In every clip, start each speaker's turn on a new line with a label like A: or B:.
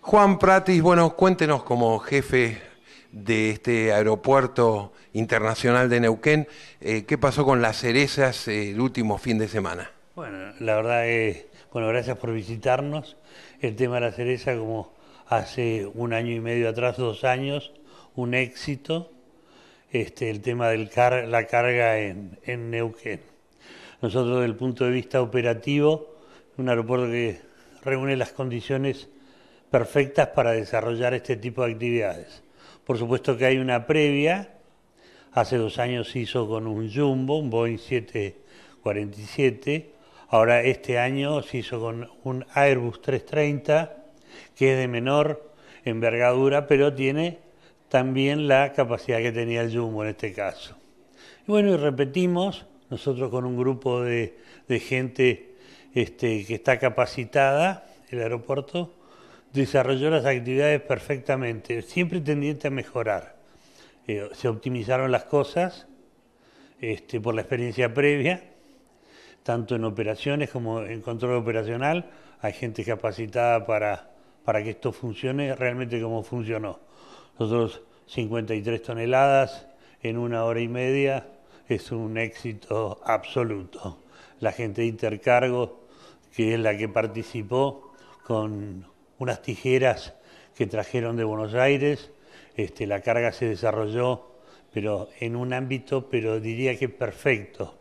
A: Juan Pratis, bueno, cuéntenos como jefe de este aeropuerto internacional de Neuquén, eh, ¿qué pasó con las cerezas eh, el último fin de semana? Bueno, la verdad es, bueno, gracias por visitarnos. El tema de la cereza, como hace un año y medio atrás, dos años, un éxito. Este, el tema de la carga en, en Neuquén. Nosotros, desde el punto de vista operativo, un aeropuerto que reúne las condiciones perfectas para desarrollar este tipo de actividades. Por supuesto que hay una previa, hace dos años se hizo con un Jumbo, un Boeing 747, ahora este año se hizo con un Airbus 330, que es de menor envergadura, pero tiene también la capacidad que tenía el Jumbo en este caso. Y bueno, y repetimos, nosotros con un grupo de, gente este, que está capacitada, el aeropuerto, desarrolló las actividades perfectamente, siempre tendiente a mejorar. Eh, se optimizaron las cosas este, por la experiencia previa, tanto en operaciones como en control operacional. Hay gente capacitada para, para que esto funcione realmente como funcionó. Nosotros 53 toneladas en una hora y media es un éxito absoluto. La gente de intercargo, que es la que participó con unas tijeras que trajeron de Buenos Aires. Este, la carga se desarrolló pero en un ámbito, pero diría que perfecto.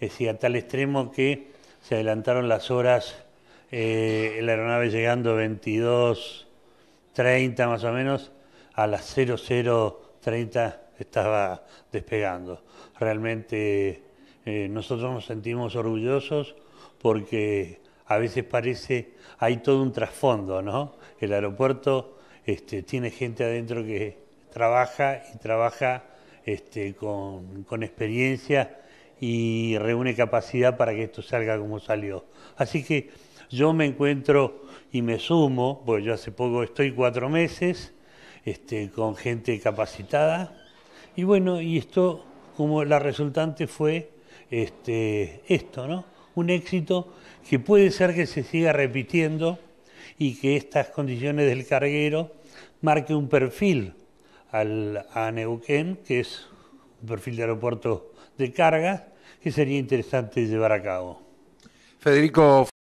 A: Es decir, a tal extremo que se adelantaron las horas, el eh, la aeronave llegando 22.30 más o menos, a las 0030 estaba despegando. Realmente eh, nosotros nos sentimos orgullosos porque a veces parece, hay todo un trasfondo, ¿no? El aeropuerto este, tiene gente adentro que trabaja y trabaja este, con, experiencia y reúne capacidad para que esto salga como salió. Así que yo me encuentro y me sumo, porque yo hace poco estoy cuatro meses este, con gente capacitada, y bueno, y esto como la resultante fue este, esto, ¿no? un éxito que puede ser que se siga repitiendo y que estas condiciones del carguero marque un perfil al, a Neuquén, que es un perfil de aeropuerto de carga, que sería interesante llevar a cabo. Federico